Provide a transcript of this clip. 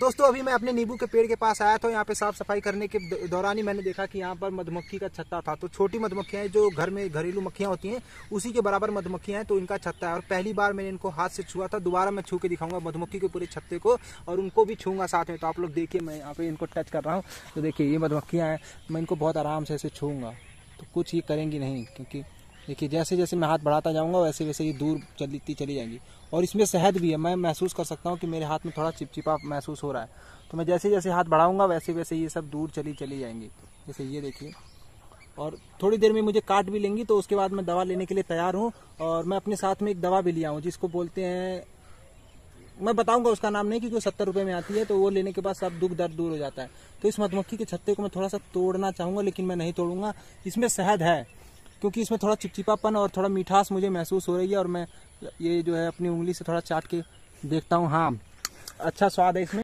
दोस्तों अभी मैं अपने नींबू के पेड़ के पास आया था यहाँ पे साफ सफाई करने के दौरान ही मैंने देखा कि यहाँ पर मधुमक्खी का छत्ता था तो छोटी मधुमक्खियाँ जो घर में घरेलू मक्खियाँ होती हैं उसी के बराबर मधुमक्खियाँ हैं तो इनका छत्ता है और पहली बार मैंने इनको हाथ से छुआ था दोबारा मैं छू के दिखाऊंगा मधुमक्खी के पूरे छत्ते को और उनको भी छूंगा साथ में तो आप लोग देखिए मैं यहाँ पे इनको टच कर रहा हूँ तो देखिए ये मधुमक्खियाँ हैं मैं इनको बहुत आराम से ऐसे छूँगा तो कुछ ये करेंगी नहीं क्योंकि देखिए जैसे जैसे मैं हाथ बढ़ाता जाऊंगा वैसे वैसे ये दूर चलती चली जाएंगी और इसमें शहद भी है मैं महसूस कर सकता हूँ कि मेरे हाथ में थोड़ा चिपचिपा महसूस हो रहा है तो मैं जैसे जैसे हाथ बढ़ाऊंगा वैसे वैसे ये सब दूर चली चली जाएंगी जैसे ये देखिए और थोड़ी देर में मुझे काट भी लेंगी तो उसके बाद मैं दवा लेने के लिए तैयार हूँ और मैं अपने साथ में एक दवा भी लिया हूँ जिसको बोलते हैं मैं बताऊंगा उसका नाम नहीं क्योंकि सत्तर रुपये में आती है तो वो लेने के बाद सब दुख दर्द दूर हो जाता है तो इस मधुमक्खी के छत्ते को मैं थोड़ा सा तोड़ना चाहूँगा लेकिन मैं नहीं तोड़ूंगा इसमें शहद है क्योंकि इसमें थोड़ा चिपचिपापन और थोड़ा मिठास मुझे महसूस हो रही है और मैं ये जो है अपनी उंगली से थोड़ा चाट के देखता हूँ हाँ अच्छा स्वाद है इसमें